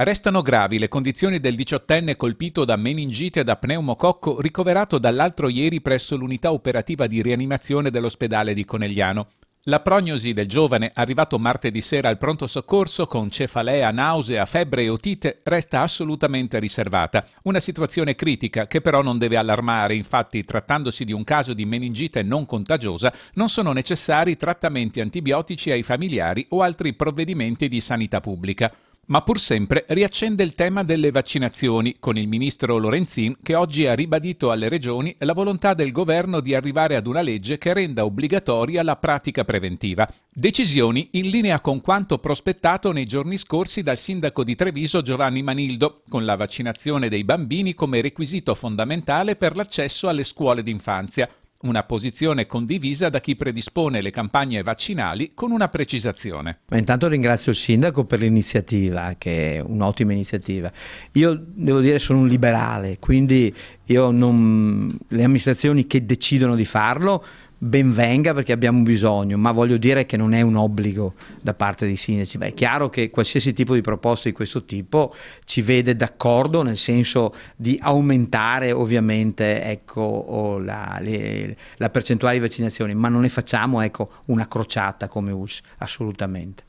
Restano gravi le condizioni del diciottenne colpito da meningite da pneumococco ricoverato dall'altro ieri presso l'unità operativa di rianimazione dell'ospedale di Conegliano. La prognosi del giovane, arrivato martedì sera al pronto soccorso con cefalea, nausea, febbre e otite, resta assolutamente riservata. Una situazione critica che però non deve allarmare, infatti trattandosi di un caso di meningite non contagiosa, non sono necessari trattamenti antibiotici ai familiari o altri provvedimenti di sanità pubblica. Ma pur sempre riaccende il tema delle vaccinazioni con il ministro Lorenzin che oggi ha ribadito alle regioni la volontà del governo di arrivare ad una legge che renda obbligatoria la pratica preventiva. Decisioni in linea con quanto prospettato nei giorni scorsi dal sindaco di Treviso Giovanni Manildo, con la vaccinazione dei bambini come requisito fondamentale per l'accesso alle scuole d'infanzia una posizione condivisa da chi predispone le campagne vaccinali con una precisazione. Ma intanto ringrazio il sindaco per l'iniziativa, che è un'ottima iniziativa. Io devo dire che sono un liberale, quindi non... le amministrazioni che decidono di farlo ben venga perché abbiamo bisogno, ma voglio dire che non è un obbligo da parte dei sindaci. Beh, è chiaro che qualsiasi tipo di proposta di questo tipo ci vede d'accordo nel senso di aumentare ovviamente ecco, la, le, la, percentuale di vaccinazioni, ma non ne facciamo ecco, una crociata come US, assolutamente.